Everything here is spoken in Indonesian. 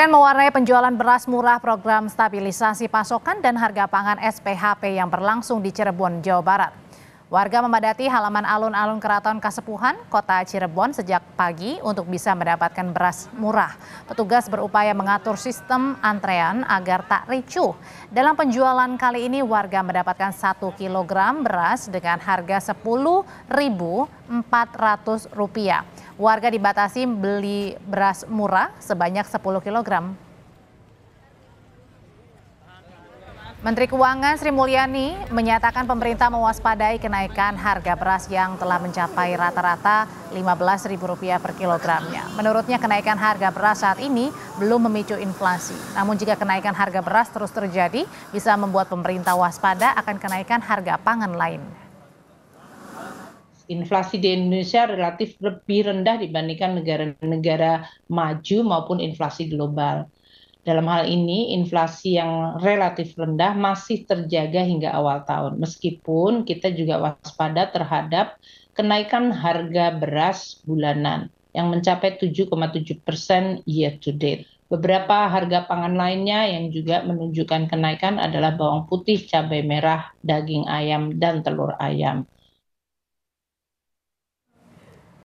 Antrean mewarnai penjualan beras murah program stabilisasi pasokan dan harga pangan SPHP yang berlangsung di Cirebon, Jawa Barat. Warga memadati halaman alun-alun Keraton Kasepuhan, Kota Cirebon sejak pagi untuk bisa mendapatkan beras murah. Petugas berupaya mengatur sistem antrean agar tak ricuh. Dalam penjualan kali ini warga mendapatkan 1 kg beras dengan harga Rp10.400. Warga dibatasi beli beras murah sebanyak 10 kg. Menteri Keuangan Sri Mulyani menyatakan pemerintah mewaspadai kenaikan harga beras yang telah mencapai rata-rata Rp15.000 per kilogramnya. Menurutnya kenaikan harga beras saat ini belum memicu inflasi. Namun jika kenaikan harga beras terus terjadi, bisa membuat pemerintah waspada akan kenaikan harga pangan lain inflasi di Indonesia relatif lebih rendah dibandingkan negara-negara maju maupun inflasi global. Dalam hal ini, inflasi yang relatif rendah masih terjaga hingga awal tahun, meskipun kita juga waspada terhadap kenaikan harga beras bulanan yang mencapai 7,7 persen year to date. Beberapa harga pangan lainnya yang juga menunjukkan kenaikan adalah bawang putih, cabai merah, daging ayam, dan telur ayam.